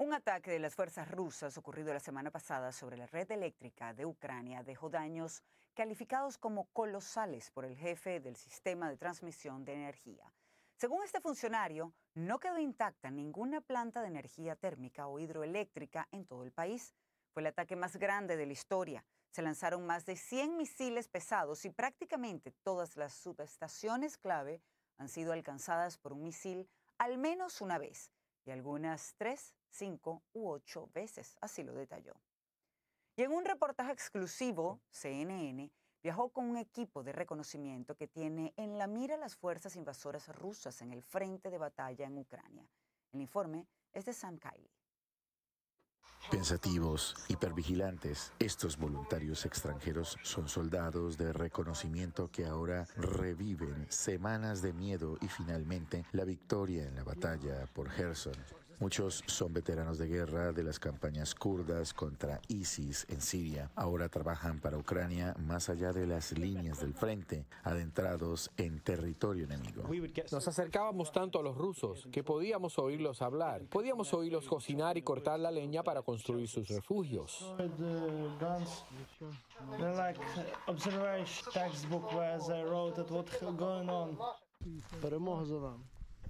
Un ataque de las fuerzas rusas ocurrido la semana pasada sobre la red eléctrica de Ucrania dejó daños calificados como colosales por el jefe del sistema de transmisión de energía. Según este funcionario, no quedó intacta ninguna planta de energía térmica o hidroeléctrica en todo el país. Fue el ataque más grande de la historia. Se lanzaron más de 100 misiles pesados y prácticamente todas las subestaciones clave han sido alcanzadas por un misil al menos una vez algunas tres, cinco u ocho veces, así lo detalló. Y en un reportaje exclusivo, CNN, viajó con un equipo de reconocimiento que tiene en la mira las fuerzas invasoras rusas en el frente de batalla en Ucrania. El informe es de Sam Kiley. Pensativos, hipervigilantes, estos voluntarios extranjeros son soldados de reconocimiento que ahora reviven semanas de miedo y finalmente la victoria en la batalla por Gerson. Muchos son veteranos de guerra de las campañas kurdas contra ISIS en Siria. Ahora trabajan para Ucrania más allá de las líneas del frente, adentrados en territorio enemigo. Nos acercábamos tanto a los rusos que podíamos oírlos hablar, podíamos oírlos cocinar y cortar la leña para construir sus refugios.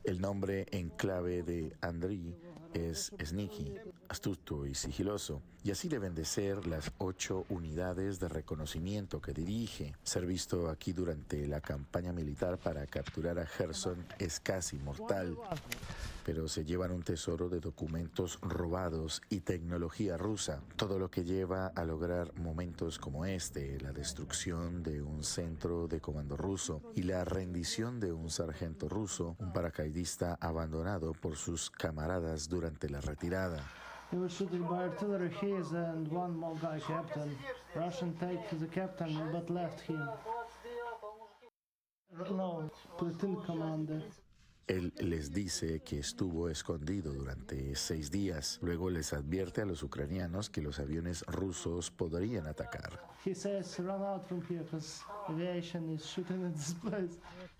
El nombre en clave de Andri es Sneaky, astuto y sigiloso, y así deben de ser las ocho unidades de reconocimiento que dirige. Ser visto aquí durante la campaña militar para capturar a Gerson es casi mortal pero se llevan un tesoro de documentos robados y tecnología rusa, todo lo que lleva a lograr momentos como este, la destrucción de un centro de comando ruso y la rendición de un sargento ruso, un paracaidista abandonado por sus camaradas durante la retirada. Él les dice que estuvo escondido durante seis días. Luego les advierte a los ucranianos que los aviones rusos podrían atacar.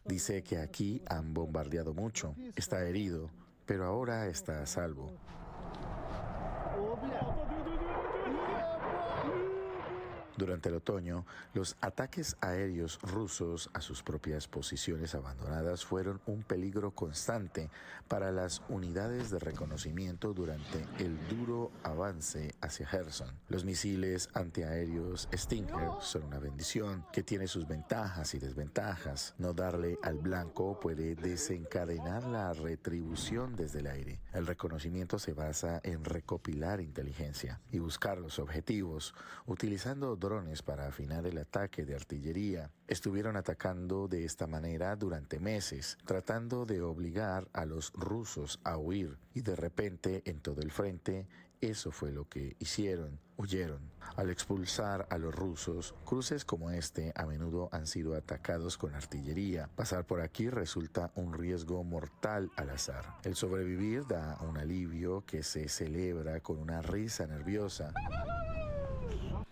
Dice que aquí han bombardeado mucho. Está herido, pero ahora está a salvo. Durante el otoño, los ataques aéreos rusos a sus propias posiciones abandonadas fueron un peligro constante para las unidades de reconocimiento durante el duro avance hacia Gerson. Los misiles antiaéreos Stinger son una bendición que tiene sus ventajas y desventajas. No darle al blanco puede desencadenar la retribución desde el aire. El reconocimiento se basa en recopilar inteligencia y buscar los objetivos utilizando dos para afinar el ataque de artillería. Estuvieron atacando de esta manera durante meses, tratando de obligar a los rusos a huir, y de repente en todo el frente eso fue lo que hicieron, huyeron. Al expulsar a los rusos, cruces como este a menudo han sido atacados con artillería. Pasar por aquí resulta un riesgo mortal al azar. El sobrevivir da un alivio que se celebra con una risa nerviosa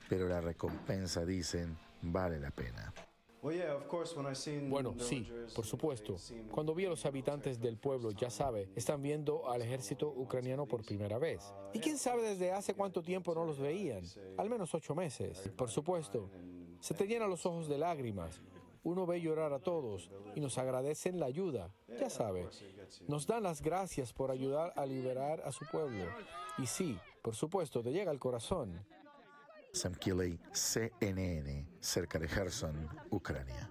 pero la recompensa, dicen, vale la pena. Bueno, sí, por supuesto. Cuando vi a los habitantes del pueblo, ya sabe, están viendo al ejército ucraniano por primera vez. Y quién sabe desde hace cuánto tiempo no los veían, al menos ocho meses. Por supuesto, se te llenan los ojos de lágrimas. Uno ve llorar a todos y nos agradecen la ayuda, ya sabe. Nos dan las gracias por ayudar a liberar a su pueblo. Y sí, por supuesto, te llega al corazón. Sam Kiley, CNN, cerca de Gerson, Ucrania.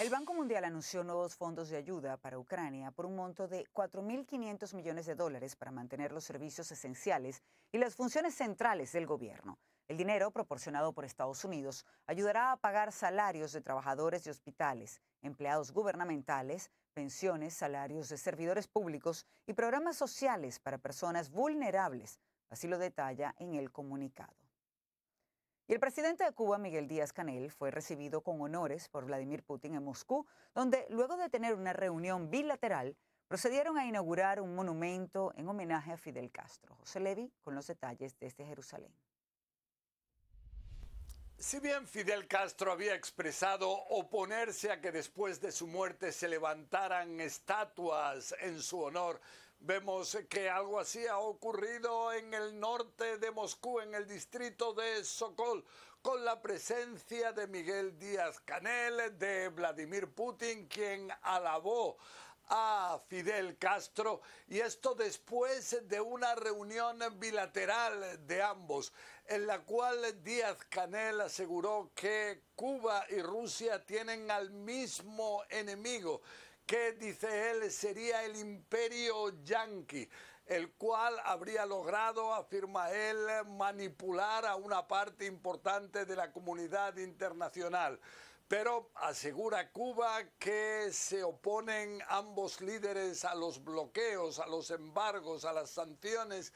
El Banco Mundial anunció nuevos fondos de ayuda para Ucrania por un monto de 4.500 millones de dólares para mantener los servicios esenciales y las funciones centrales del gobierno. El dinero proporcionado por Estados Unidos ayudará a pagar salarios de trabajadores de hospitales, empleados gubernamentales, pensiones, salarios de servidores públicos y programas sociales para personas vulnerables Así lo detalla en el comunicado. Y el presidente de Cuba, Miguel Díaz Canel, fue recibido con honores por Vladimir Putin en Moscú, donde luego de tener una reunión bilateral, procedieron a inaugurar un monumento en homenaje a Fidel Castro. José Levi con los detalles desde Jerusalén. Si bien Fidel Castro había expresado oponerse a que después de su muerte se levantaran estatuas en su honor, Vemos que algo así ha ocurrido en el norte de Moscú, en el distrito de Sokol, con la presencia de Miguel Díaz Canel, de Vladimir Putin, quien alabó a Fidel Castro y esto después de una reunión bilateral de ambos en la cual Díaz Canel aseguró que Cuba y Rusia tienen al mismo enemigo que, dice él, sería el imperio yanqui, el cual habría logrado, afirma él, manipular a una parte importante de la comunidad internacional. Pero asegura Cuba que se oponen ambos líderes a los bloqueos, a los embargos, a las sanciones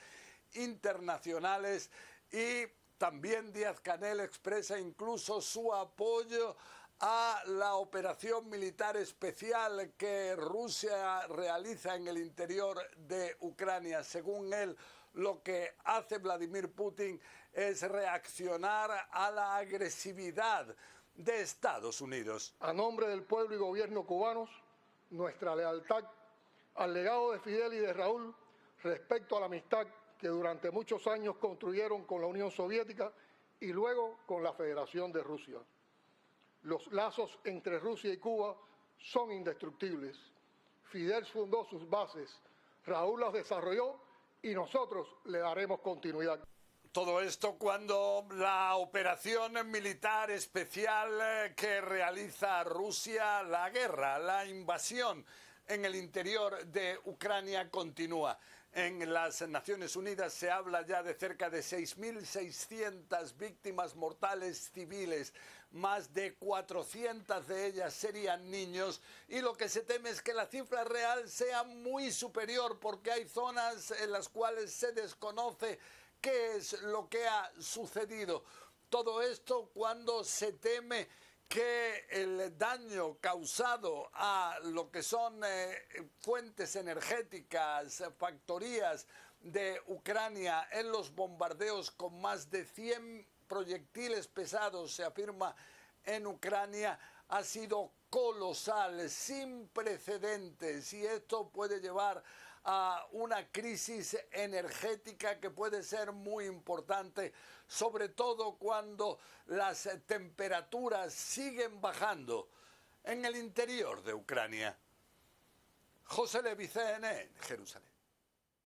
internacionales y también Díaz Canel expresa incluso su apoyo a la operación militar especial que Rusia realiza en el interior de Ucrania. Según él, lo que hace Vladimir Putin es reaccionar a la agresividad de Estados Unidos. A nombre del pueblo y gobierno cubanos, nuestra lealtad al legado de Fidel y de Raúl respecto a la amistad que durante muchos años construyeron con la Unión Soviética y luego con la Federación de Rusia. Los lazos entre Rusia y Cuba son indestructibles. Fidel fundó sus bases, Raúl las desarrolló y nosotros le daremos continuidad. Todo esto cuando la operación militar especial eh, que realiza Rusia, la guerra, la invasión en el interior de Ucrania continúa. En las Naciones Unidas se habla ya de cerca de 6.600 víctimas mortales civiles, más de 400 de ellas serían niños y lo que se teme es que la cifra real sea muy superior porque hay zonas en las cuales se desconoce qué es lo que ha sucedido. Todo esto cuando se teme que el daño causado a lo que son eh, fuentes energéticas, factorías de Ucrania en los bombardeos con más de 100 proyectiles pesados, se afirma, en Ucrania, ha sido colosal, sin precedentes, y esto puede llevar a a una crisis energética que puede ser muy importante, sobre todo cuando las temperaturas siguen bajando en el interior de Ucrania. José Levicen, Jerusalén.